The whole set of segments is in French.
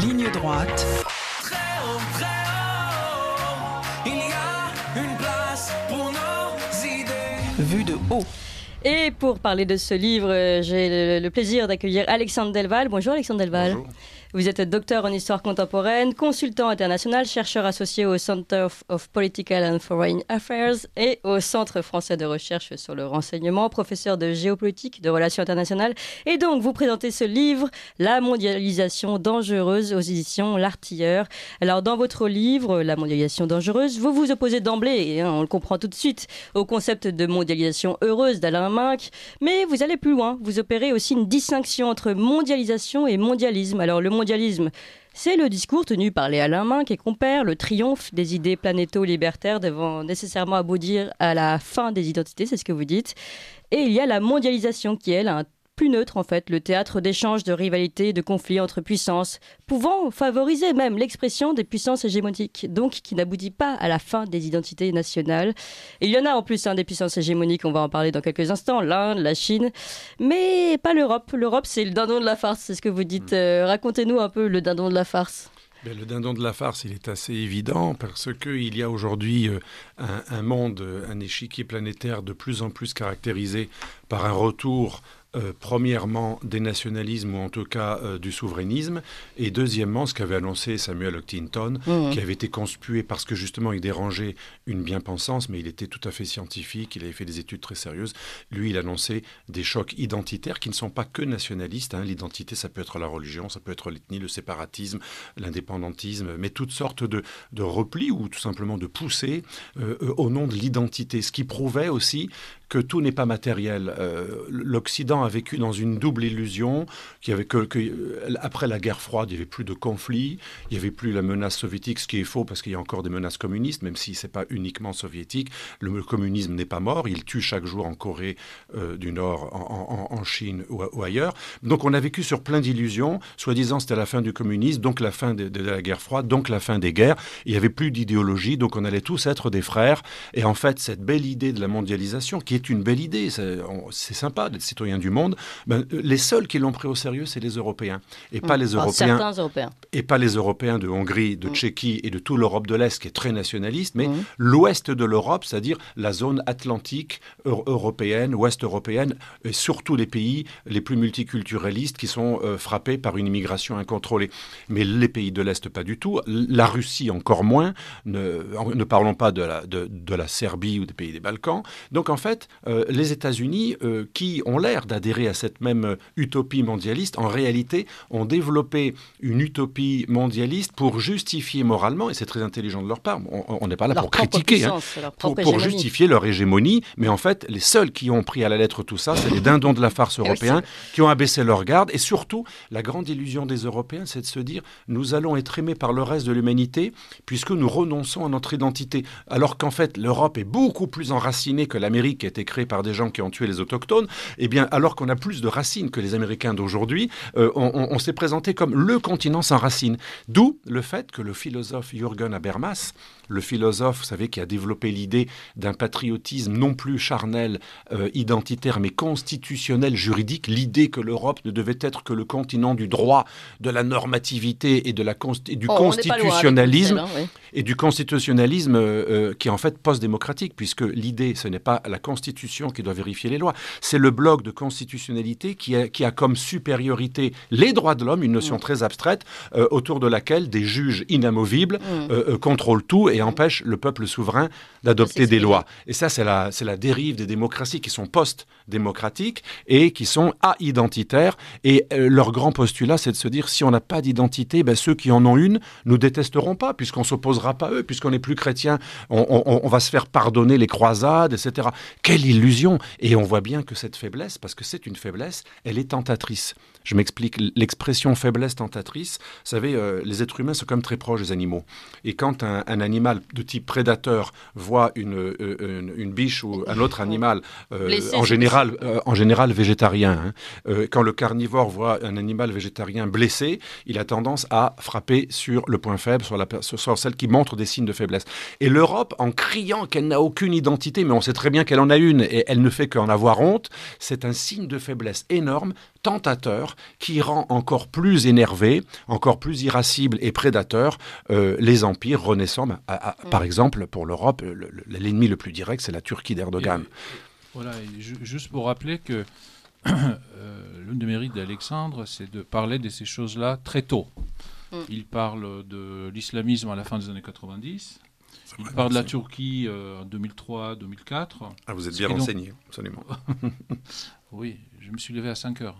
Ligne droite. Très haut, très haut, il y a une place pour Vue de haut. Et pour parler de ce livre, j'ai le plaisir d'accueillir Alexandre Delval. Bonjour Alexandre Delval. Bonjour. Vous êtes docteur en histoire contemporaine, consultant international, chercheur associé au Center of, Political and Foreign Affairs et au Centre français de recherche sur le renseignement, professeur de géopolitique, de relations internationales. Et donc, vous présentez ce livre, La mondialisation dangereuse, aux éditions L'Artilleur. Alors, dans votre livre, La mondialisation dangereuse, vous vous opposez d'emblée, et on le comprend tout de suite, au concept de mondialisation heureuse d'Alain Minc mais vous allez plus loin. Vous opérez aussi une distinction entre mondialisation et mondialisme. Alors, le mondialisme c'est le discours tenu par les Alain Minc qui compère, le triomphe des idées planéto-libertaires devant nécessairement aboutir à la fin des identités, c'est ce que vous dites. Et il y a la mondialisation qui, elle, a un plus neutre en fait, le théâtre d'échanges, de rivalités, de conflits entre puissances, pouvant favoriser même l'expression des puissances hégémoniques, donc qui n'aboutit pas à la fin des identités nationales. il y en a en plus un hein, des puissances hégémoniques, on va en parler dans quelques instants, l'Inde, la Chine, mais pas l'Europe. L'Europe, c'est le dindon de la farce, c'est ce que vous dites. Mm. Euh, racontez-nous un peu le dindon de la farce. Ben, le dindon de la farce, il est assez évident parce qu'il y a aujourd'hui euh, un, un, monde, euh, un échiquier planétaire de plus en plus caractérisé par un retour euh, premièrement des nationalismes ou en tout cas euh, du souverainisme et deuxièmement ce qu'avait annoncé Samuel Huntington mmh. qui avait été conspué parce que justement il dérangeait une bien-pensance mais il était tout à fait scientifique, il avait fait des études très sérieuses. Lui il annonçait des chocs identitaires qui ne sont pas que nationalistes. Hein. L'identité ça peut être la religion, ça peut être l'ethnie, le séparatisme, l'indépendantisme, mais toutes sortes de, replis ou tout simplement de poussées euh, au nom de l'identité. Ce qui prouvait aussi que tout n'est pas matériel. Euh, L'Occident a vécu dans une double illusion, qui avait euh, après la guerre froide, il n'y avait plus de conflits, il n'y avait plus la menace soviétique, ce qui est faux parce qu'il y a encore des menaces communistes, même si ce n'est pas uniquement soviétique. Le, communisme n'est pas mort, il tue chaque jour en Corée euh, du Nord, en, Chine ou, ailleurs. Donc on a vécu sur plein d'illusions, soi-disant c'était la fin du communisme, donc la fin de, de la guerre froide, donc la fin des guerres. Il n'y avait plus d'idéologie, donc on allait tous être des frères. Et en fait, cette belle idée de la mondialisation qui est une belle idée, c'est sympa d'être citoyen du monde, ben, les seuls qui l'ont pris au sérieux, c'est les Européens. Et pas mm. les ah, Européens, Et pas les Européens de Hongrie, de mm. Tchéquie et de toute l'Europe de l'Est qui est très nationaliste, mais mm. l'ouest de l'Europe, c'est-à-dire la zone atlantique, européenne, ouest européenne, et surtout les pays les plus multiculturalistes qui sont euh, frappés par une immigration incontrôlée. Mais les pays de l'Est, pas du tout. La Russie, encore moins. Ne, parlons pas de la, de la Serbie ou des pays des Balkans. Donc en fait, euh, les États-Unis, euh, qui ont l'air d'adhérer à cette même euh, utopie mondialiste, en réalité, ont développé une utopie mondialiste pour justifier moralement, et c'est très intelligent de leur part, on n'est pas là pour critiquer, hein, pour, justifier leur hégémonie, mais en fait, les seuls qui ont pris à la lettre tout ça, c'est les dindons de la farce européens qui ont abaissé leur garde, et surtout, la grande illusion des Européens, c'est de se dire, nous allons être aimés par le reste de l'humanité, puisque nous renonçons à notre identité, alors qu'en fait, l'Europe est beaucoup plus enracinée que l'Amérique est été créé par des gens qui ont tué les autochtones, eh bien, alors qu'on a plus de racines que les Américains d'aujourd'hui, euh, on, s'est présenté comme le continent sans racines. D'où le fait que le philosophe Jürgen Habermas, le philosophe, vous savez, qui a développé l'idée d'un patriotisme non plus charnel, euh, identitaire, mais constitutionnel, juridique, l'idée que l'Europe ne devait être que le continent du droit, de la normativité et, de la du oh, constitutionnalisme, hein, et du constitutionnalisme euh, qui est en fait post-démocratique, puisque l'idée, ce n'est pas la constitution, qui doit vérifier les lois. C'est le bloc de constitutionnalité qui a, qui a comme supériorité les droits de l'homme, une notion mm. très abstraite, euh, autour de laquelle des juges inamovibles mm. euh, euh, contrôlent tout et empêchent le peuple souverain d'adopter des lois. Et ça, c'est la, la dérive des démocraties qui sont post-démocratiques et qui sont a-identitaires. Et leur grand postulat, c'est de se dire, si on n'a pas d'identité, ben, ceux qui en ont une, nous détesteront pas, puisqu'on s'opposera pas à eux, puisqu'on n'est plus chrétien, on, on, va se faire pardonner les croisades, etc. Quel quelle illusion Et on voit bien que cette faiblesse, parce que c'est une faiblesse, elle est tentatrice. Je m'explique, l'expression faiblesse tentatrice, vous savez, euh, les êtres humains sont comme très proches des animaux. Et quand un, animal de type prédateur voit euh, une, une, biche ou un autre animal, euh, en, général, en général végétarien, hein, quand le carnivore voit un animal végétarien blessé, il a tendance à frapper sur le point faible, sur, la, sur celle qui montre des signes de faiblesse. Et l'Europe, en criant qu'elle n'a aucune identité, mais on sait très bien qu'elle en a une et elle ne fait qu'en avoir honte, c'est un signe de faiblesse énorme, tentateur, qui rend encore plus énervé, encore plus irascibles et prédateurs euh, les empires renaissants. Bah, mm. Par exemple, pour l'Europe, l'ennemi le plus direct, c'est la Turquie d'Erdogan. Voilà, juste pour rappeler que euh, l'un des mérites d'Alexandre, c'est de parler de ces choses-là très tôt. Mm. Il parle de l'islamisme à la fin des années 90, il part de la Turquie euh, en 2003-2004. Ah, vous êtes bien renseigné, absolument. oui, je me suis levé à 5 heures.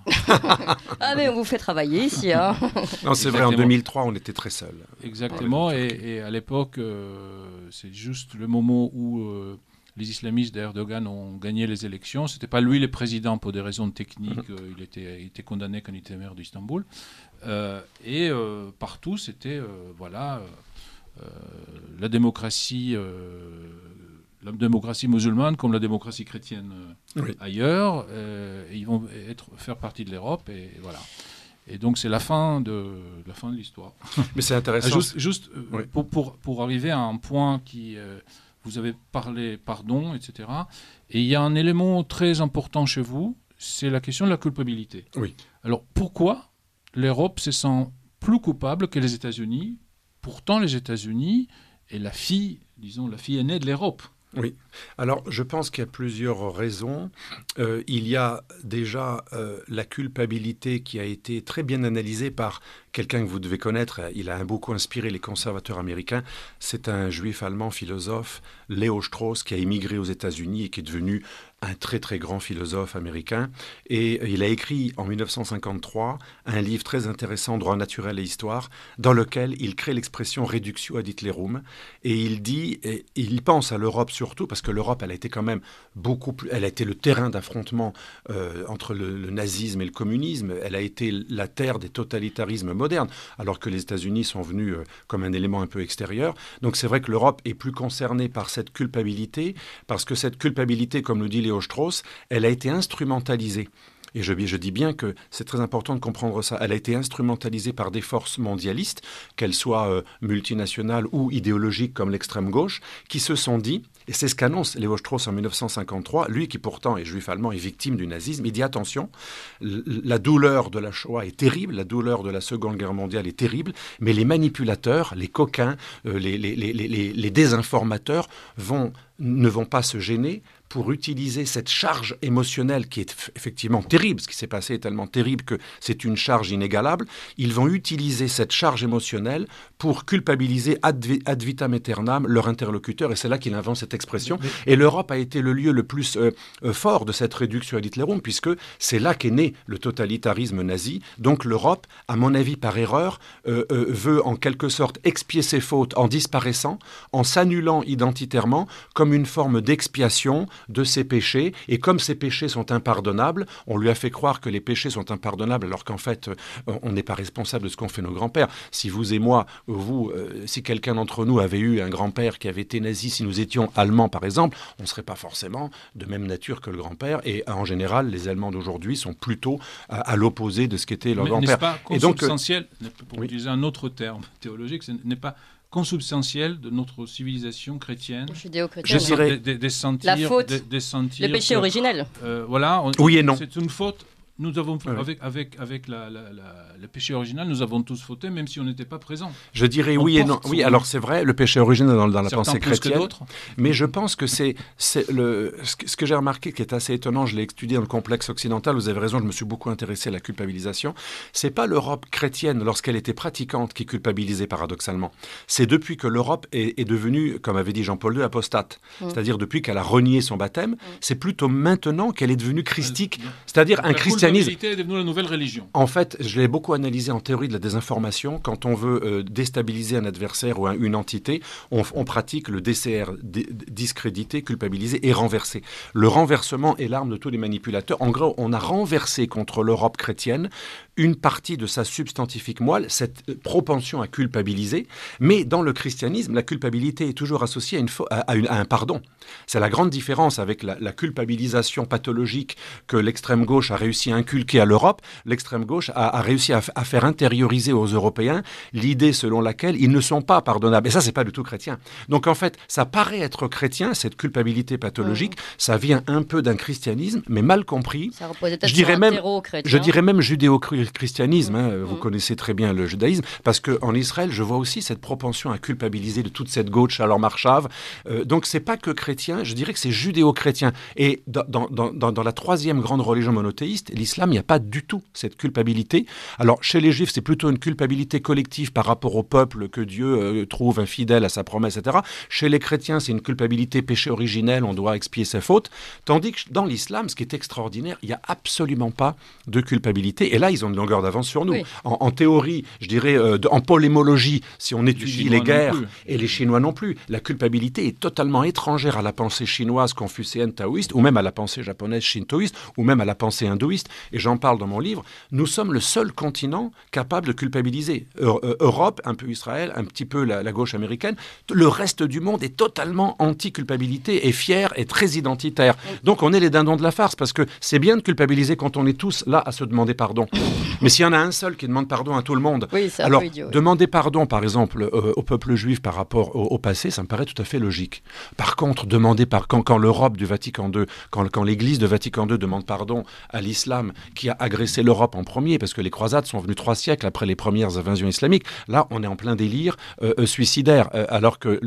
ah, mais on vous fait travailler ici. Hein. non, c'est vrai, en 2003, on était très seuls. Exactement, et, à l'époque, euh, c'est juste le moment où. Euh, les islamistes d'Erdogan ont gagné les élections. C'était pas lui le président pour des raisons techniques. Mhm. il, était, condamné quand il était maire d'Istanbul. et partout, c'était voilà euh, la démocratie euh, la démocratie musulmane comme la démocratie chrétienne euh, ailleurs. ils vont être, faire partie de l'Europe et, voilà. Et donc c'est la fin de la fin de l'histoire. Mais c'est intéressant. Ah, juste, pour, pour, arriver à un point qui vous avez parlé pardon etc. Et il y a un élément très important chez vous, c'est la question de la culpabilité. Oui. Alors pourquoi l'Europe se sent plus coupable que les États-Unis Pourtant, les États-Unis et la fille, disons, la fille aînée de l'Europe. Oui. Alors, je pense qu'il y a plusieurs raisons. Euh, il y a déjà euh, la culpabilité qui a été très bien analysée par quelqu'un que vous devez connaître. Il a beaucoup inspiré les conservateurs américains. C'est un juif allemand philosophe, Léo Strauss, qui a émigré aux États-Unis et qui est devenu un très très grand philosophe américain, et il a écrit en 1953 un livre très intéressant, Droit naturel et histoire, dans lequel il crée l'expression réductio ad hitlerum, et il dit, et il pense à l'Europe surtout, parce que l'Europe, elle a été quand même beaucoup plus, elle a été le terrain d'affrontement euh, entre le, nazisme et le communisme, elle a été la terre des totalitarismes modernes, alors que les États-Unis sont venus euh, comme un élément un peu extérieur. Donc c'est vrai que l'Europe est plus concernée par cette culpabilité, parce que cette culpabilité, comme le dit Léo elle a été instrumentalisée. Et je, dis bien que c'est très important de comprendre ça. Elle a été instrumentalisée par des forces mondialistes, qu'elles soient euh, multinationales ou idéologiques comme l'extrême gauche, qui se sont dit, et c'est ce qu'annonce Léo Strauss en 1953, lui qui pourtant est juif allemand et victime du nazisme, il dit attention, la douleur de la Shoah est terrible, la douleur de la Seconde Guerre mondiale est terrible, mais les manipulateurs, les coquins, euh, les, les désinformateurs vont ne vont pas se gêner pour utiliser cette charge émotionnelle qui est effectivement terrible, ce qui s'est passé est tellement terrible que c'est une charge inégalable, ils vont utiliser cette charge émotionnelle pour culpabiliser ad, vitam aeternam leur interlocuteur, et c'est là qu'il invente cette expression. Et l'Europe a été le lieu le plus euh, euh, fort de cette réduction à Hitlerum, puisque c'est là qu'est né le totalitarisme nazi. Donc l'Europe, à mon avis par erreur, euh, veut en quelque sorte expier ses fautes en disparaissant, en s'annulant identitairement comme une forme d'expiation de ses péchés, et comme ses péchés sont impardonnables, on lui a fait croire que les péchés sont impardonnables, alors qu'en fait, euh, on n'est pas responsable de ce qu'ont fait nos grands-pères. Si vous et moi, euh, vous, euh, si quelqu'un d'entre nous avait eu un grand-père qui avait été nazi, si nous étions allemands par exemple, on ne serait pas forcément de même nature que le grand-père, et en général, les Allemands d'aujourd'hui sont plutôt à, l'opposé de ce qu'était leur grand-père. Et donc, essentiel, pour utiliser un autre terme théologique, ce n'est pas consubstantiel de notre civilisation chrétienne. Je hein. dirais Des, des, des, sentir, la le péché originel. Euh, voilà. oui et non. C'est une faute nous avons avec avec avec la, le péché original, nous avons tous fauté, même si on n'était pas présent. Je dirais oui et non. Oui, alors c'est vrai, le péché original dans, dans la pensée chrétienne. mais je pense que c'est c'est le ce que j'ai remarqué qui est assez étonnant. Je l'ai étudié dans le complexe occidental. Vous avez raison, je me suis beaucoup intéressé à la culpabilisation. C'est pas l'Europe chrétienne lorsqu'elle était pratiquante qui culpabilisait paradoxalement. C'est depuis que l'Europe est, est, devenue, comme avait dit Jean-Paul II, apostate. Mm. C'est-à-dire depuis qu'elle a renié son baptême. Mm. C'est plutôt maintenant qu'elle est devenue christique. C'est-à-dire un Christ est devenue la nouvelle religion. En fait, je l'ai beaucoup analysé en théorie de la désinformation. Quand on veut euh, déstabiliser un adversaire ou une entité, on, on, pratique le DCR, discréditer, culpabiliser et renverser. Le renversement est l'arme de tous les manipulateurs. En gros, on a renversé contre l'Europe chrétienne une partie de sa substantifique moelle, cette euh, propension à culpabiliser. Mais dans le christianisme, la culpabilité est toujours associée à, une à, un pardon. C'est la grande différence avec la, culpabilisation pathologique que l'extrême gauche a réussi à inculquer à l'Europe. L'extrême gauche a, réussi à, faire intérioriser aux Européens l'idée selon laquelle ils ne sont pas pardonnables. Et ça, c'est pas du tout chrétien. Donc en fait, ça paraît être chrétien, cette culpabilité pathologique. Mmh. Ça vient un peu d'un christianisme, mais mal compris. je dirais même, je dirais même judéo-chrétien le christianisme, hein, vous mm. connaissez très bien le judaïsme, parce qu'en Israël, je vois aussi cette propension à culpabiliser de toute cette gauche à leur marchave. Euh, donc c'est pas que chrétien, je dirais que c'est judéo-chrétien. Et dans, la troisième grande religion monothéiste, l'islam, il n'y a pas du tout cette culpabilité. Alors chez les juifs, c'est plutôt une culpabilité collective par rapport au peuple que Dieu euh, trouve infidèle à sa promesse, etc. Chez les chrétiens, c'est une culpabilité péché originel, on doit expier sa faute, Tandis que dans l'islam, ce qui est extraordinaire, il n'y a absolument pas de culpabilité. Et là, ils ont longueur d'avance sur nous. En, théorie, je dirais, euh, en polémologie, si on étudie les, guerres et les Chinois non plus, la culpabilité est totalement étrangère à la pensée chinoise, confucéenne, taoïste, ou même à la pensée japonaise, shintoïste, ou même à la pensée hindouiste. Et j'en parle dans mon livre. Nous sommes le seul continent capable de culpabiliser. Euh, Europe, un peu Israël, un petit peu la, la gauche américaine. Le reste du monde est totalement anti-culpabilité et fier et très identitaire. Donc on est les dindons de la farce parce que c'est bien de culpabiliser quand on est tous là à se demander pardon. Mais s'il y en a un seul qui demande pardon à tout le monde, alors demander pardon, par exemple, euh, au peuple juif par rapport au, passé, ça me paraît tout à fait logique. Par contre, demander par quand, l'Europe du Vatican II, quand, quand l'Église de Vatican II demande pardon à l'islam qui a agressé l'Europe en premier, parce que les croisades sont venues trois siècles après les premières invasions islamiques, là on est en plein délire euh, euh, suicidaire, alors que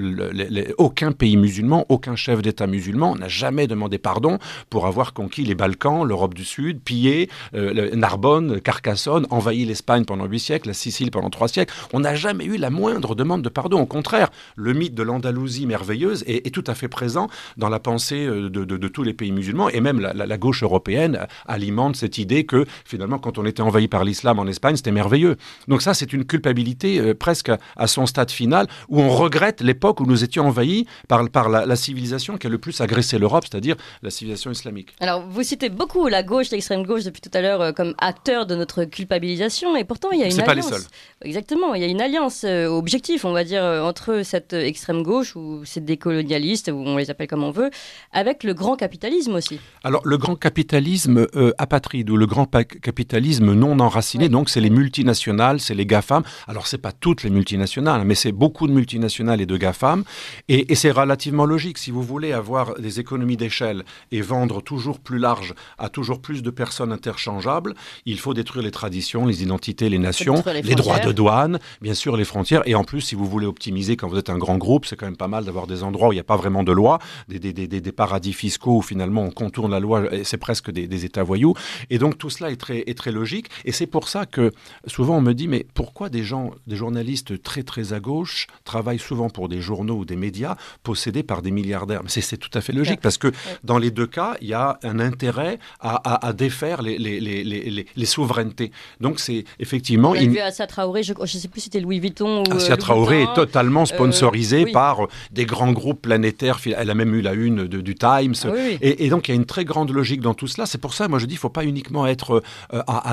aucun pays musulman, aucun chef d'État musulman n'a jamais demandé pardon pour avoir conquis les Balkans, l'Europe du Sud, pillé Narbonne, Carcassonne Carcassonne, envahit l'Espagne pendant huit siècles, la Sicile pendant trois siècles. On n'a jamais eu la moindre demande de pardon. Au contraire, le mythe de l'Andalousie merveilleuse est, tout à fait présent dans la pensée euh, de, tous les pays musulmans et même la, gauche européenne alimente cette idée que finalement, quand on était envahi par l'islam en Espagne, c'était merveilleux. Donc ça, c'est une culpabilité euh, presque à son stade final où on regrette l'époque où nous étions envahis par, par la, civilisation qui a le plus agressé l'Europe, c'est-à-dire la civilisation islamique. Alors, vous citez beaucoup la gauche, l'extrême gauche depuis tout à l'heure euh, comme acteur de notre culpabilisation. Et pourtant, il y a une alliance. Exactement, il y a une alliance euh, objectif, objective, on va dire, euh, entre cette extrême gauche ou ces décolonialistes, ou on les appelle comme on veut, avec le grand capitalisme aussi. Alors, le grand capitalisme euh, apatride ou le grand capitalisme non enraciné, donc c'est les multinationales, c'est les GAFAM. Alors, c'est pas toutes les multinationales, mais c'est beaucoup de multinationales et de GAFAM. Et, et c'est relativement logique. Si vous voulez avoir des économies d'échelle et vendre toujours plus large à toujours plus de personnes interchangeables, il faut détruire les traditions, les identités, les nations, les, droits de douane, bien sûr les frontières. Et en plus, si vous voulez optimiser quand vous êtes un grand groupe, c'est quand même pas mal d'avoir des endroits où il n'y a pas vraiment de loi, des, des, des, des, paradis fiscaux où finalement on contourne la loi, c'est presque des, États voyous. Et donc tout cela est très, est très logique. Et c'est pour ça que souvent on me dit, mais pourquoi des gens, des journalistes très très à gauche travaillent souvent pour des journaux ou des médias possédés par des milliardaires C'est tout à fait logique parce que dans les deux cas, il y a un intérêt à, défaire les, les, les, les souverainetés donc c'est effectivement. Il il... Assa Traoré, je ne sais plus si c'était Louis Vuitton ou. Euh, Assa Traoré est totalement euh, sponsorisée par euh, des grands groupes planétaires. Elle a même eu la une de, du Times. Ah et, donc il y a une très grande logique dans tout cela. C'est pour ça, moi je dis, il ne faut pas uniquement être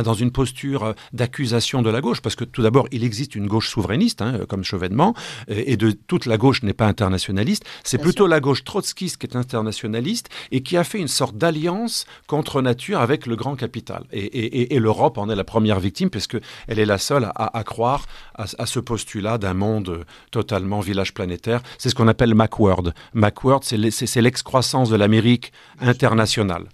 dans une posture d'accusation de la gauche, parce que tout d'abord il existe une gauche souverainiste, hein, comme Chevènement, et de toute la gauche n'est pas internationaliste. C'est plutôt la gauche trotskiste qui est internationaliste et qui a fait une sorte d'alliance contre nature avec le grand capital et, et l'Europe en en est la première victime, parce elle est la seule à, croire à, ce postulat d'un monde totalement village planétaire. C'est ce qu'on appelle Macworld. Macworld, c'est l'excroissance de l'Amérique internationale.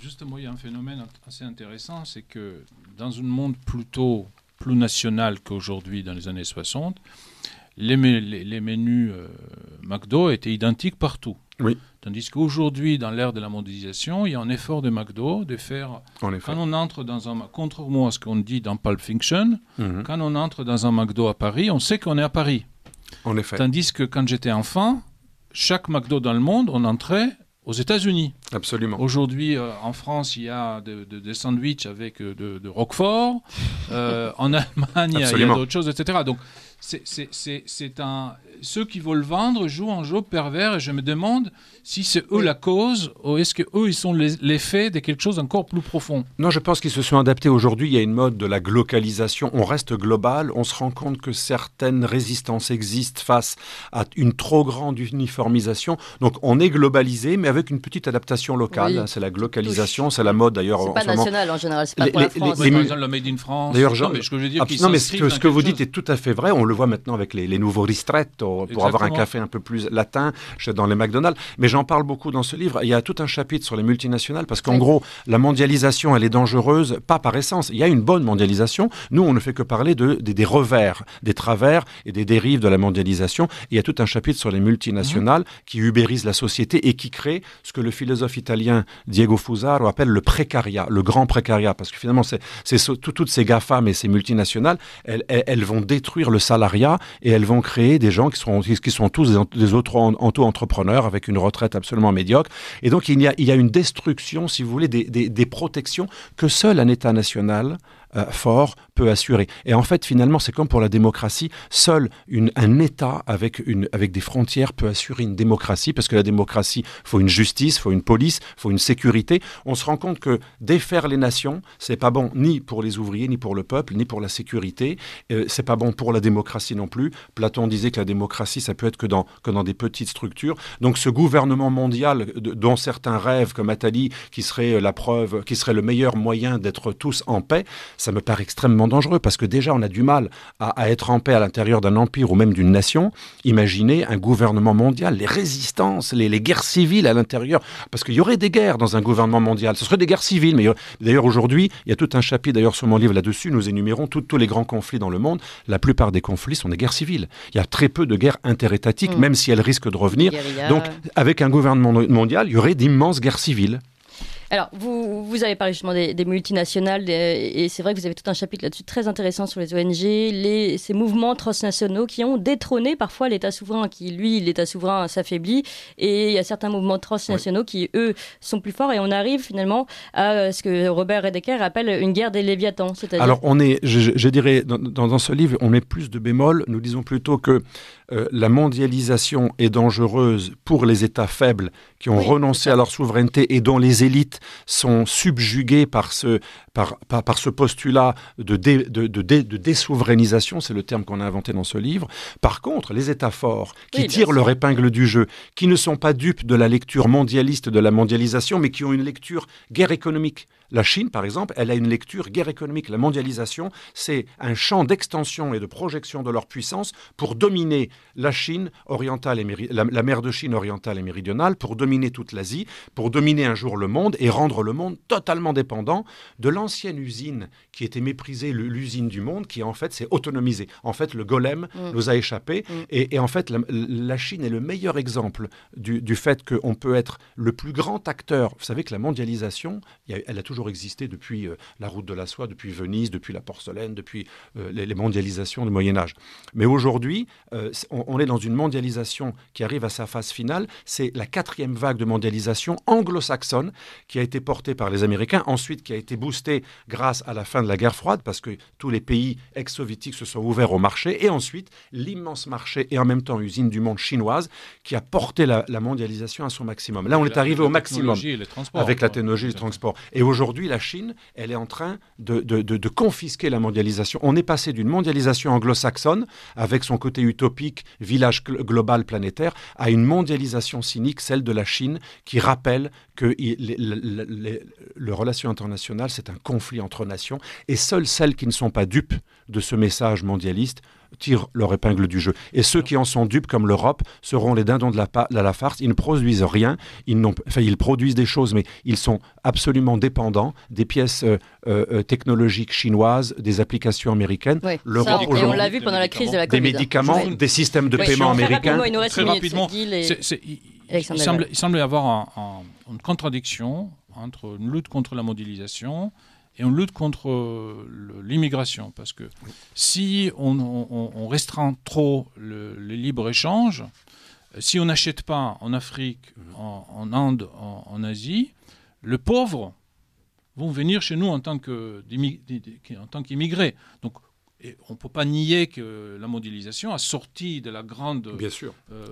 Justement, il y a un phénomène assez intéressant, c'est que dans un monde plutôt plus national qu'aujourd'hui dans les années 60, les, menus euh, McDo étaient identiques partout. Tandis qu'aujourd'hui, dans l'ère de la mondialisation, il y a un effort de McDo de faire. Quand on entre dans un. Contre à ce qu'on dit dans Pulp Fiction, mhm. quand on entre dans un McDo à Paris, on sait qu'on est à Paris. En effet. Tandis que quand j'étais enfant, chaque McDo dans le monde, on entrait aux États-Unis. Absolument. Aujourd'hui, euh, en France, il y a des sandwichs avec euh, de, Roquefort. Euh, en Allemagne, il y a, d'autres choses, etc. Donc, c'est un. Ceux qui veulent vendre jouent un jeu pervers et je me demande si c'est eux la cause ou est-ce que eux ils sont l'effet de quelque chose encore plus profond. Non, je pense qu'ils se sont adaptés aujourd'hui. Il y a une mode de la glocalisation. On reste global. On se rend compte que certaines résistances existent face à une trop grande uniformisation. Donc, on est globalisé, mais avec une petite adaptation locale, c'est la glocalisation, c'est la mode d'ailleurs. C'est pas national en général, c'est pas pour la France. Bah, les, Made in France. mais ce que, vous dites est tout à fait vrai. On le voit maintenant avec les, nouveaux ristretto pour avoir un café un peu plus latin dans les McDonald's. Mais j'en parle beaucoup dans ce livre. Il y a tout un chapitre sur les multinationales parce qu'en gros, la mondialisation, elle est dangereuse, pas par essence. Il y a une bonne mondialisation. Nous, on ne fait que parler de, des, revers, des travers et des dérives de la mondialisation. il y a tout un chapitre sur les multinationales mmh. qui ubérisent la société et qui créent ce que le philosophe italien Diego Fusaro appelle le précariat, le grand précariat, parce que finalement, c'est, toutes ces GAFAM et ces multinationales, elles, elles, vont détruire le salariat et elles vont créer des gens qui seront qui sont tous des auto-entrepreneurs avec une retraite absolument médiocre. Et donc, il y a, il y a une destruction, si vous voulez, des, des, des protections que seul un État national euh, fort peut assurer. Et en fait, finalement, c'est comme pour la démocratie, seul une, un État avec, une, avec des frontières peut assurer une démocratie, parce que la démocratie, faut une justice, faut une police, faut une sécurité. On se rend compte que défaire les nations, c'est pas bon ni pour les ouvriers, ni pour le peuple, ni pour la sécurité. Ce euh, c'est pas bon pour la démocratie non plus. Platon disait que la démocratie, ça peut être que dans, que dans des petites structures. Donc ce gouvernement mondial, dont certains rêvent, comme Attali, qui serait euh, la preuve, qui serait le meilleur moyen d'être tous en paix, ça me paraît extrêmement dangereux parce que déjà on a du mal à, être en paix à l'intérieur d'un empire ou même d'une nation. Imaginez un gouvernement mondial, les résistances, les, guerres civiles à l'intérieur, parce qu'il y aurait des guerres dans un gouvernement mondial. Ce serait des guerres civiles, mais euh, d'ailleurs aujourd'hui, il y a tout un chapitre d'ailleurs sur mon livre là-dessus, nous énumérons tous les grands conflits dans le monde. La plupart des conflits sont des guerres civiles. Il y a très peu de guerres interétatiques, mm. même si elles risquent de revenir. Donc avec un gouvernement mondial, il y aurait d'immenses guerres civiles. Alors, vous, vous avez parlé justement des, multinationales, et c'est vrai que vous avez tout un chapitre là-dessus très intéressant sur les ONG, les, ces mouvements transnationaux qui ont détrôné parfois l'État souverain, qui lui, l'État souverain s'affaiblit, et il y a certains mouvements transnationaux qui, eux, sont plus forts, et on arrive finalement à euh, ce que Robert Redeker appelle une guerre des Léviathans. Alors, on est, je, dirais, dans, dans, ce livre, on met plus de bémol, nous disons plutôt que euh, la mondialisation est dangereuse pour les États faibles qui ont renoncé à leur souveraineté et dont les élites sont subjuguées par ce, par, ce postulat de, de, désouverainisation, c'est le terme qu'on a inventé dans ce livre. Par contre, les États forts qui tirent leur épingle du jeu, qui ne sont pas dupes de la lecture mondialiste de la mondialisation, mais qui ont une lecture guerre économique la Chine, par exemple, elle a une lecture guerre économique. La mondialisation, c'est un champ d'extension et de projection de leur puissance pour dominer la Chine orientale et la, mer de Chine orientale et méridionale, pour dominer toute l'Asie, pour dominer un jour le monde et rendre le monde totalement dépendant de l'ancienne usine qui était méprisée, l'usine du monde, qui en fait s'est autonomisée. En fait, le golem mm. nous a échappé. Mm. Et, en fait, la, Chine est le meilleur exemple du, du fait qu'on peut être le plus grand acteur. Vous savez que la mondialisation, elle a toujours toujours existé depuis euh, la route de la soie, depuis Venise, depuis la porcelaine, depuis euh, les, mondialisations du Moyen Âge. Mais aujourd'hui, euh, on, est dans une mondialisation qui arrive à sa phase finale. C'est la quatrième vague de mondialisation anglo-saxonne qui a été portée par les Américains, ensuite qui a été boostée grâce à la fin de la guerre froide, parce que tous les pays ex-soviétiques se sont ouverts au marché, et ensuite l'immense marché et en même temps usine du monde chinoise qui a porté la, mondialisation à son maximum. Là, on est arrivé au maximum avec la technologie et les transports. Et aujourd'hui, Aujourd'hui, la Chine, elle est en train de, confisquer la mondialisation. On est passé d'une mondialisation anglo-saxonne, avec son côté utopique, village global planétaire, à une mondialisation cynique, celle de la Chine, qui rappelle que le relation internationale, c'est un conflit entre nations, et seules celles qui ne sont pas dupes de ce message mondialiste tirent leur épingle du jeu. Et ceux qui en sont dupes, comme l'Europe, seront les dindons de la, la farce. Ils ne produisent rien. Ils, enfin, ils produisent des choses, mais ils sont absolument dépendants des pièces euh, euh, euh, technologiques chinoises, des applications américaines. On l'a vu pendant la crise de la Covid. Des hein. médicaments, des systèmes de paiement américains. Très rapidement, il, semble, y avoir une contradiction entre une lutte contre la mondialisation et on lutte contre euh, l'immigration. Parce que si on, restreint trop le, libre-échange, euh, si on n'achète pas en Afrique, mhm. en, Inde, en, Asie, les pauvre vont venir chez nous en tant qu'immigrés. Donc et on ne peut pas nier que la mondialisation a sorti de la grande Bien sûr. Euh,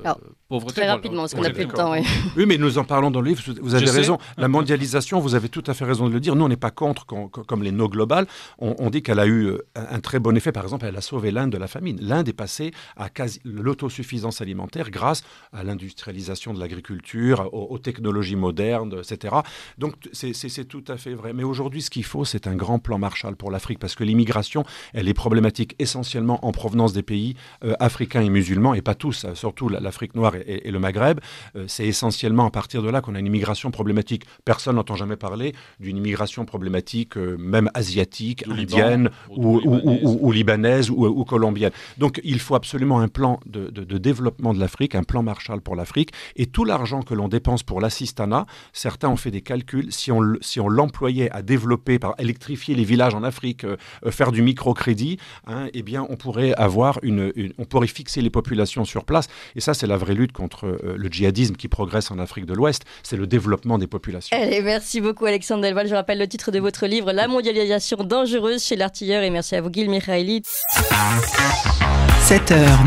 pauvreté. Très rapidement, parce qu'on n'a plus de temps. Oui. mais nous en parlons dans le livre. Vous avez raison. La mondialisation, vous avez tout à fait raison de le dire. Nous, on n'est pas contre, comme les no globales. On, dit qu'elle a eu euh, un très bon effet. Par exemple, elle a sauvé l'Inde de la famine. L'Inde est passée à quasi l'autosuffisance alimentaire grâce à l'industrialisation de l'agriculture, aux, technologies modernes, etc. Donc, c'est tout à fait vrai. Mais aujourd'hui, ce qu'il faut, c'est un grand plan Marshall pour l'Afrique, parce que l'immigration, elle est problématique essentiellement en provenance des pays euh, africains et musulmans, et pas tous, euh, surtout l'Afrique noire et, le Maghreb. Euh, c'est essentiellement à partir de là qu'on a une immigration problématique. Personne n'entend jamais parler d'une immigration problématique, même asiatique, indienne ou, ou, libanaise ou, colombienne. Donc il faut absolument un plan de, développement de l'Afrique, un plan Marshall pour l'Afrique, et tout l'argent que l'on dépense pour l'assistanat, certains ont fait des calculs, si on, si on l'employait à développer, par électrifier les villages en Afrique, faire du microcrédit, Hein, eh bien, on pourrait avoir une, on pourrait fixer les populations sur place. Et ça, c'est la vraie lutte contre euh, le djihadisme qui progresse en Afrique de l'Ouest. C'est le développement des populations. Allez, merci beaucoup, Alexandre Delval. Je rappelle le titre de votre livre, La mondialisation dangereuse chez l'artilleur. Et merci à vous, Gil 7h,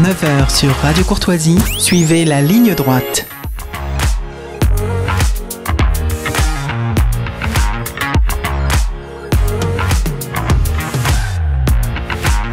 9h sur Radio Courtoisie. Suivez la ligne droite.